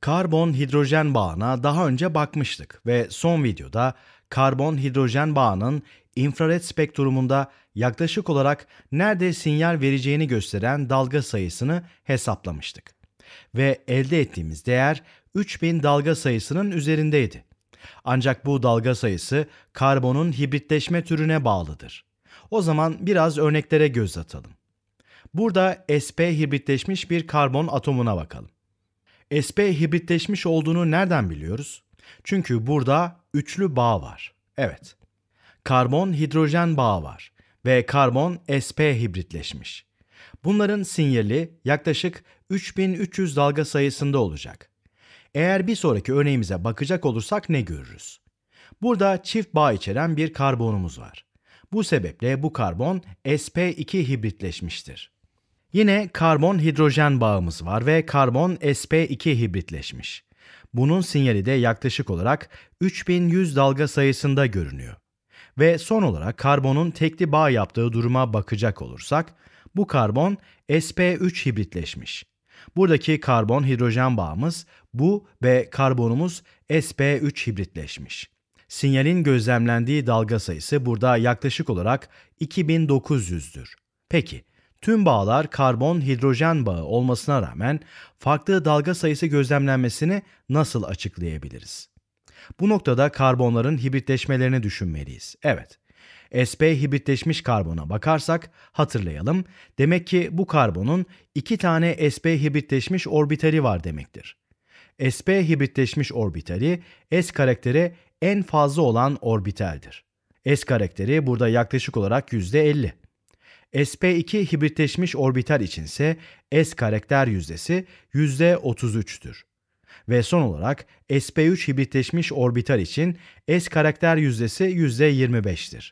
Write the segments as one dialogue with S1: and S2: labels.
S1: Karbon-hidrojen bağına daha önce bakmıştık ve son videoda karbon-hidrojen bağının infrared spektrumunda yaklaşık olarak nerede sinyal vereceğini gösteren dalga sayısını hesaplamıştık. Ve elde ettiğimiz değer 3000 dalga sayısının üzerindeydi. Ancak bu dalga sayısı karbonun hibritleşme türüne bağlıdır. O zaman biraz örneklere göz atalım. Burada sp hibritleşmiş bir karbon atomuna bakalım. SP hibritleşmiş olduğunu nereden biliyoruz? Çünkü burada üçlü bağ var. Evet. Karbon hidrojen bağı var ve karbon SP hibritleşmiş. Bunların sinyali yaklaşık 3300 dalga sayısında olacak. Eğer bir sonraki örneğimize bakacak olursak ne görürüz? Burada çift bağ içeren bir karbonumuz var. Bu sebeple bu karbon SP2 hibritleşmiştir. Yine karbon hidrojen bağımız var ve karbon sp2 hibritleşmiş. Bunun sinyali de yaklaşık olarak 3100 dalga sayısında görünüyor. Ve son olarak karbonun tekli bağ yaptığı duruma bakacak olursak, bu karbon sp3 hibritleşmiş. Buradaki karbon hidrojen bağımız bu ve karbonumuz sp3 hibritleşmiş. Sinyalin gözlemlendiği dalga sayısı burada yaklaşık olarak 2900'dür. Peki Tüm bağlar karbon-hidrojen bağı olmasına rağmen farklı dalga sayısı gözlemlenmesini nasıl açıklayabiliriz? Bu noktada karbonların hibritleşmelerini düşünmeliyiz. Evet, sp hibritleşmiş karbona bakarsak hatırlayalım. Demek ki bu karbonun iki tane sp hibritleşmiş orbitali var demektir. sp hibritleşmiş orbitali s karakteri en fazla olan orbiteldir. S karakteri burada yaklaşık olarak %50. SP2 hibritleşmiş orbital içinse S karakter yüzdesi %33'tür. Ve son olarak SP3 hibritleşmiş orbital için S karakter yüzdesi %25'tir.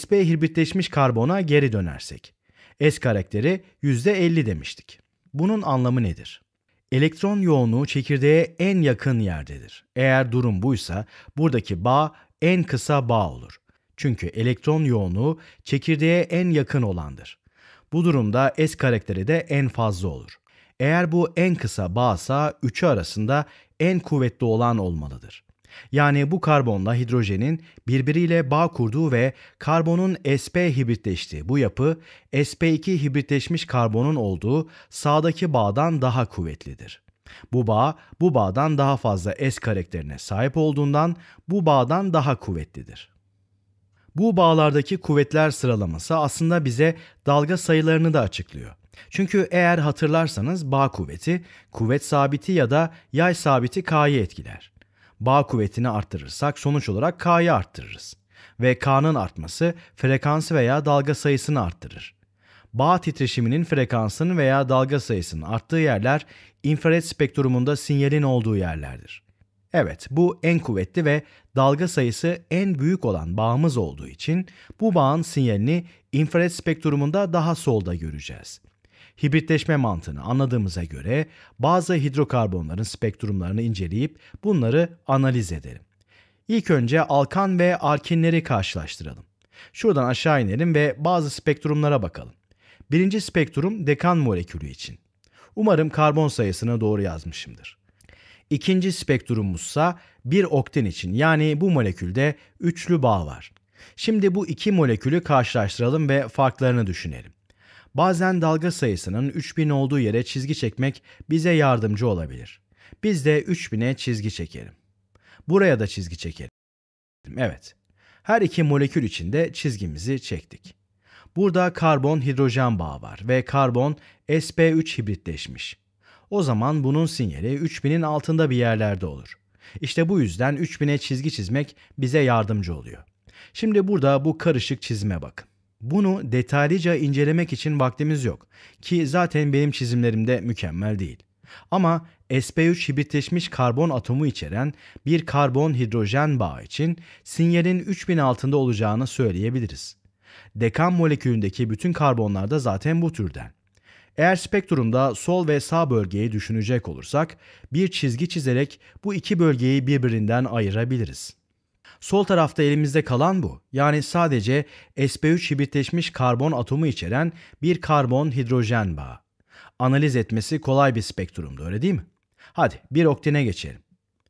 S1: SP hibritleşmiş karbona geri dönersek. S karakteri %50 demiştik. Bunun anlamı nedir? Elektron yoğunluğu çekirdeğe en yakın yerdedir. Eğer durum buysa buradaki bağ en kısa bağ olur. Çünkü elektron yoğunluğu çekirdeğe en yakın olandır. Bu durumda S karakteri de en fazla olur. Eğer bu en kısa bağsa üçü arasında en kuvvetli olan olmalıdır. Yani bu karbonla hidrojenin birbiriyle bağ kurduğu ve karbonun sp hibritleştiği bu yapı sp2 hibritleşmiş karbonun olduğu sağdaki bağdan daha kuvvetlidir. Bu bağ bu bağdan daha fazla s karakterine sahip olduğundan bu bağdan daha kuvvetlidir. Bu bağlardaki kuvvetler sıralaması aslında bize dalga sayılarını da açıklıyor. Çünkü eğer hatırlarsanız bağ kuvveti, kuvvet sabiti ya da yay sabiti K'yı etkiler. Bağ kuvvetini arttırırsak sonuç olarak K'yı arttırırız. Ve K'nın artması frekansı veya dalga sayısını arttırır. Bağ titreşiminin frekansının veya dalga sayısının arttığı yerler infrared spektrumunda sinyalin olduğu yerlerdir. Evet, bu en kuvvetli ve dalga sayısı en büyük olan bağımız olduğu için bu bağın sinyalini infrared spektrumunda daha solda göreceğiz. Hibritleşme mantığını anladığımıza göre bazı hidrokarbonların spektrumlarını inceleyip bunları analiz edelim. İlk önce alkan ve alkinleri karşılaştıralım. Şuradan aşağı inelim ve bazı spektrumlara bakalım. Birinci spektrum dekan molekülü için. Umarım karbon sayısını doğru yazmışımdır. İkinci spektrumumuzsa bir okten için yani bu molekülde üçlü bağ var. Şimdi bu iki molekülü karşılaştıralım ve farklarını düşünelim. Bazen dalga sayısının 3000 olduğu yere çizgi çekmek bize yardımcı olabilir. Biz de 3000'e çizgi çekelim. Buraya da çizgi çekelim. Evet. Her iki molekül içinde çizgimizi çektik. Burada karbon hidrojen bağı var ve karbon sp3 hibritleşmiş. O zaman bunun sinyali 3000'in altında bir yerlerde olur. İşte bu yüzden 3000'e çizgi çizmek bize yardımcı oluyor. Şimdi burada bu karışık çizime bakın. Bunu detaylıca incelemek için vaktimiz yok ki zaten benim çizimlerim de mükemmel değil. Ama sp3 hibritleşmiş karbon atomu içeren bir karbon hidrojen bağı için sinyalin 3000 altında olacağını söyleyebiliriz. Dekan molekülündeki bütün karbonlar da zaten bu türden. Eğer spektrumda sol ve sağ bölgeyi düşünecek olursak bir çizgi çizerek bu iki bölgeyi birbirinden ayırabiliriz. Sol tarafta elimizde kalan bu. Yani sadece sp3 hibritleşmiş karbon atomu içeren bir karbon hidrojen bağı. Analiz etmesi kolay bir spektrumdu öyle değil mi? Hadi bir oktine geçelim.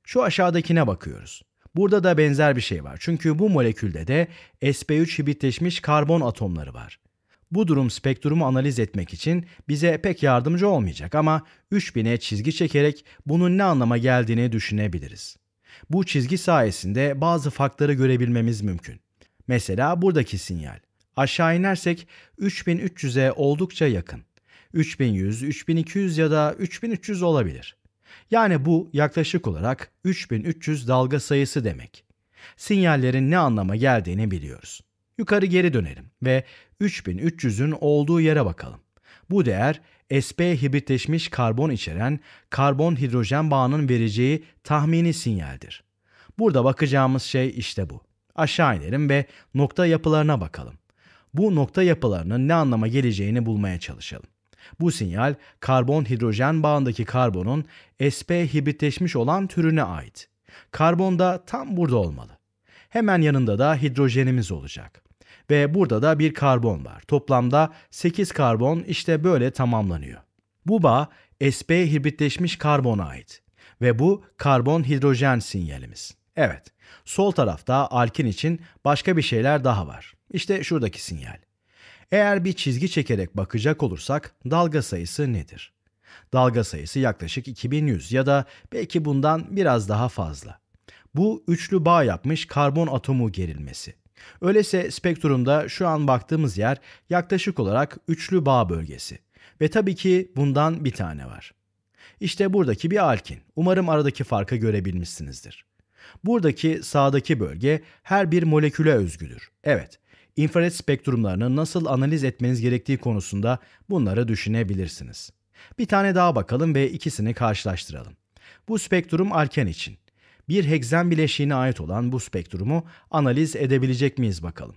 S1: Şu aşağıdakine bakıyoruz. Burada da benzer bir şey var. Çünkü bu molekülde de sp3 hibritleşmiş karbon atomları var. Bu durum spektrumu analiz etmek için bize pek yardımcı olmayacak ama 3000'e çizgi çekerek bunun ne anlama geldiğini düşünebiliriz. Bu çizgi sayesinde bazı farkları görebilmemiz mümkün. Mesela buradaki sinyal. Aşağı inersek 3300'e oldukça yakın. 3100, 3200 ya da 3300 olabilir. Yani bu yaklaşık olarak 3300 dalga sayısı demek. Sinyallerin ne anlama geldiğini biliyoruz. Yukarı geri dönelim ve 3300'ün olduğu yere bakalım. Bu değer sp hibritleşmiş karbon içeren karbon hidrojen bağının vereceği tahmini sinyaldir. Burada bakacağımız şey işte bu. Aşağı inelim ve nokta yapılarına bakalım. Bu nokta yapılarının ne anlama geleceğini bulmaya çalışalım. Bu sinyal karbon hidrojen bağındaki karbonun sp hibritleşmiş olan türüne ait. Karbon da tam burada olmalı. Hemen yanında da hidrojenimiz olacak ve burada da bir karbon var. Toplamda 8 karbon işte böyle tamamlanıyor. Bu bağ sp hibritleşmiş karbona ait ve bu karbon hidrojen sinyalimiz. Evet, sol tarafta alkin için başka bir şeyler daha var. İşte şuradaki sinyal. Eğer bir çizgi çekerek bakacak olursak dalga sayısı nedir? Dalga sayısı yaklaşık 2100 ya da belki bundan biraz daha fazla. Bu üçlü bağ yapmış karbon atomu gerilmesi. Öyleyse spektrumda şu an baktığımız yer yaklaşık olarak üçlü bağ bölgesi. Ve tabii ki bundan bir tane var. İşte buradaki bir alkin. Umarım aradaki farkı görebilmişsinizdir. Buradaki sağdaki bölge her bir moleküle özgüdür. Evet, infrared spektrumlarını nasıl analiz etmeniz gerektiği konusunda bunları düşünebilirsiniz. Bir tane daha bakalım ve ikisini karşılaştıralım. Bu spektrum alken için bir heksen bileşiğine ait olan bu spektrumu analiz edebilecek miyiz bakalım.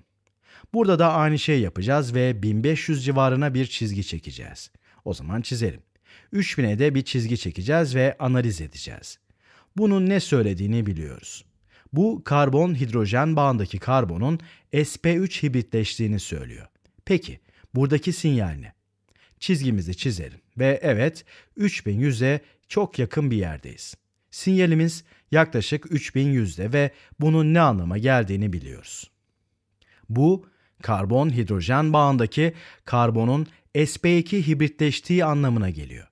S1: Burada da aynı şeyi yapacağız ve 1500 civarına bir çizgi çekeceğiz. O zaman çizelim. 3000'e de bir çizgi çekeceğiz ve analiz edeceğiz. Bunun ne söylediğini biliyoruz. Bu karbon hidrojen bağındaki karbonun sp3 hibritleştiğini söylüyor. Peki buradaki sinyal ne? Çizgimizi çizelim ve evet 3100'e çok yakın bir yerdeyiz. Sinyalimiz yaklaşık 3100'de ve bunun ne anlama geldiğini biliyoruz. Bu, karbon hidrojen bağındaki karbonun sp2 hibritleştiği anlamına geliyor.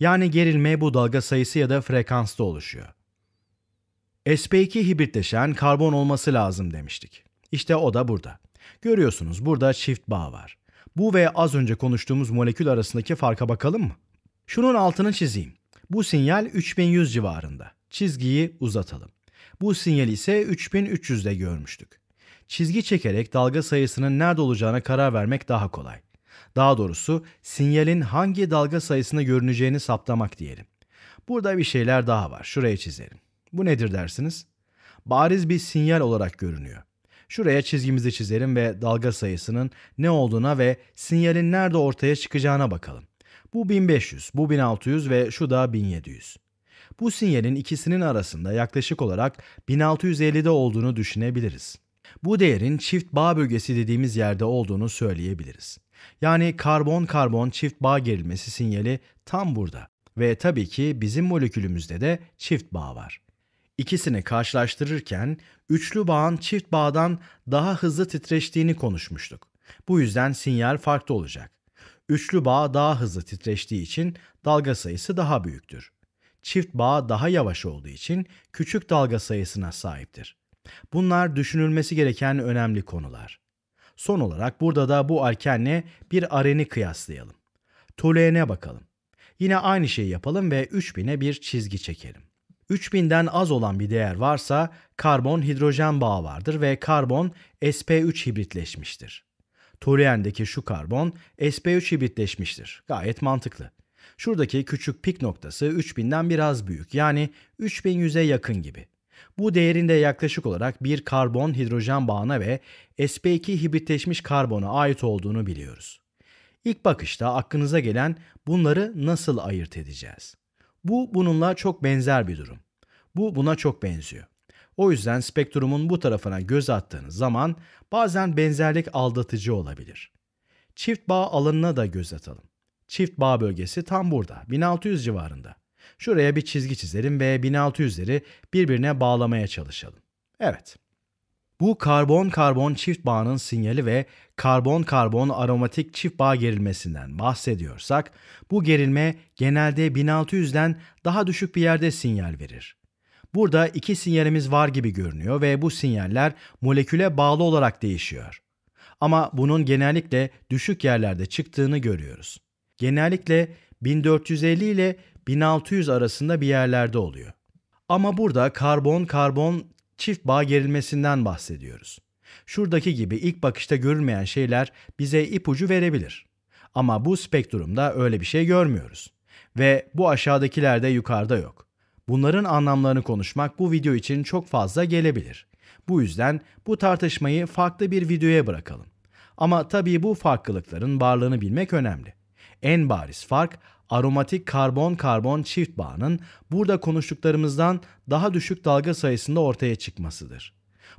S1: Yani gerilme bu dalga sayısı ya da frekansta oluşuyor. sp2 hibritleşen karbon olması lazım demiştik. İşte o da burada. Görüyorsunuz burada çift bağ var. Bu ve az önce konuştuğumuz molekül arasındaki farka bakalım mı? Şunun altını çizeyim. Bu sinyal 3100 civarında çizgiyi uzatalım. Bu sinyal ise 3300'de görmüştük. Çizgi çekerek dalga sayısının nerede olacağına karar vermek daha kolay. Daha doğrusu sinyalin hangi dalga sayısına görüneceğini saptamak diyelim. Burada bir şeyler daha var. Şuraya çizelim. Bu nedir dersiniz? Bariz bir sinyal olarak görünüyor. Şuraya çizgimizi çizelim ve dalga sayısının ne olduğuna ve sinyalin nerede ortaya çıkacağına bakalım. Bu 1500, bu 1600 ve şu da 1700. Bu sinyalin ikisinin arasında yaklaşık olarak 1650'de olduğunu düşünebiliriz. Bu değerin çift bağ bölgesi dediğimiz yerde olduğunu söyleyebiliriz. Yani karbon-karbon çift bağ gerilmesi sinyali tam burada ve tabii ki bizim molekülümüzde de çift bağ var. İkisini karşılaştırırken üçlü bağın çift bağdan daha hızlı titreştiğini konuşmuştuk. Bu yüzden sinyal farklı olacak. Üçlü bağ daha hızlı titreştiği için dalga sayısı daha büyüktür çift bağ daha yavaş olduğu için küçük dalga sayısına sahiptir. Bunlar düşünülmesi gereken önemli konular. Son olarak burada da bu alkenle bir areni kıyaslayalım. Toluene bakalım. Yine aynı şeyi yapalım ve 3000'e bir çizgi çekelim. 3000'den az olan bir değer varsa karbon hidrojen bağı vardır ve karbon sp3 hibritleşmiştir. Toluendeki şu karbon sp3 hibritleşmiştir. Gayet mantıklı. Şuradaki küçük pik noktası 3000'den biraz büyük yani 3100'e yakın gibi. Bu değerinde yaklaşık olarak bir karbon hidrojen bağına ve sp2 hibritleşmiş karbona ait olduğunu biliyoruz. İlk bakışta aklınıza gelen bunları nasıl ayırt edeceğiz? Bu bununla çok benzer bir durum. Bu buna çok benziyor. O yüzden spektrumun bu tarafına göz attığınız zaman bazen benzerlik aldatıcı olabilir. Çift bağ alanına da göz atalım. Çift bağ bölgesi tam burada 1600 civarında. Şuraya bir çizgi çizelim ve 1600'leri birbirine bağlamaya çalışalım. Evet. Bu karbon-karbon çift bağının sinyali ve karbon-karbon aromatik çift bağ gerilmesinden bahsediyorsak, bu gerilme genelde 1600'den daha düşük bir yerde sinyal verir. Burada iki sinyalimiz var gibi görünüyor ve bu sinyaller moleküle bağlı olarak değişiyor. Ama bunun genellikle düşük yerlerde çıktığını görüyoruz. Genellikle 1450 ile 1600 arasında bir yerlerde oluyor. Ama burada karbon-karbon çift bağ gerilmesinden bahsediyoruz. Şuradaki gibi ilk bakışta görülmeyen şeyler bize ipucu verebilir. Ama bu spektrumda öyle bir şey görmüyoruz. Ve bu aşağıdakiler de yukarıda yok. Bunların anlamlarını konuşmak bu video için çok fazla gelebilir. Bu yüzden bu tartışmayı farklı bir videoya bırakalım. Ama tabii bu farklılıkların varlığını bilmek önemli. En bariz fark aromatik karbon-karbon çift bağının burada konuştuklarımızdan daha düşük dalga sayısında ortaya çıkmasıdır.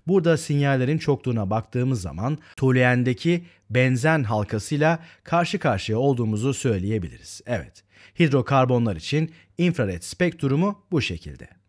S1: Burada sinyallerin çokluğuna baktığımız zaman toluendeki benzen halkasıyla karşı karşıya olduğumuzu söyleyebiliriz. Evet, hidrokarbonlar için infrared spektrumu bu şekilde.